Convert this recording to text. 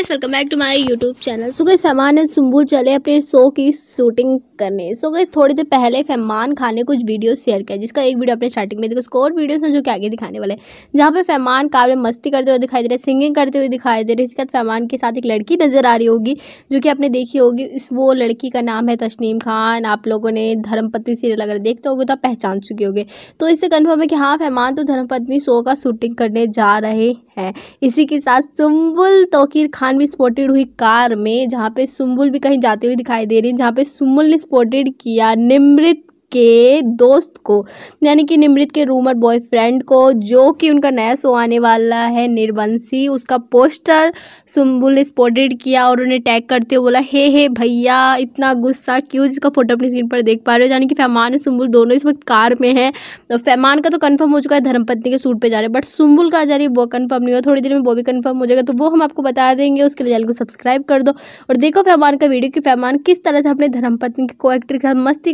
guys welcome back to my YouTube channel so guys फैमान ने सुम्बुल चले अपने शो की शूटिंग करने सो गाइस थोड़ी देर पहले फैमान खान ने कुछ वीडियो शेयर किया जिसका एक वीडियो अपने स्टार्टिंग में देखो उसको और वीडियोस हैं जो कि आगे दिखाने वाले जहाँ पे फैमान काव्य मस्ती करते हुए दिखाई दे रहे सिंगिंग करते हुए दिखाई दे रहे इसके बाद फैमान के साथ एक लड़की नज़र आ रही होगी जो कि आपने देखी होगी इस वो लड़की का नाम है तस्नीम खान आप लोगों ने धर्मपत्नी सीरियल अगर देखते हो तो आप पहचान चुके होंगे तो इससे कन्फर्म है कि हाँ फैमान तो धर्मपत्नी शो का शूटिंग करने जा रहे हैं इसी के साथ सुम्बुल तोकीर खान वाहन भी स्पॉटेड हुई कार में जहाँ पे सुम्बुल भी कहीं जाते हुए दिखाई दे रही है जहाँ पे सुम्बुल ने स्पॉटेड किया निमृत के दोस्त को यानी कि निमृत के रूमर बॉयफ्रेंड को जो कि उनका नया शो आने वाला है निर्वंशी उसका पोस्टर सुम्बुल ने स्पॉटेड किया और उन्हें टैग करते हुए बोला हे हे भैया इतना गुस्सा क्यों जिसका फोटो अपनी स्क्रीन पर देख पा रहे हो यानी कि फैमान और सुम्बुल दोनों इस वक्त कार में तो फैमान का तो कन्फर्म हो चुका है धर्मपत्नी के सूट पर जा रहे हैं बट सुम्बुल का जा रही वो कन्फर्म नहीं हुआ थोड़ी देर में वो भी कन्फर्म हो जाएगा तो वो हम आपको बता देंगे उसके लिए चैनल को सब्सक्राइब कर दो और देखो फैमान का वीडियो कि फैमान किस तरह से अपने धर्मपत्नी को एक्टर के साथ मस्ती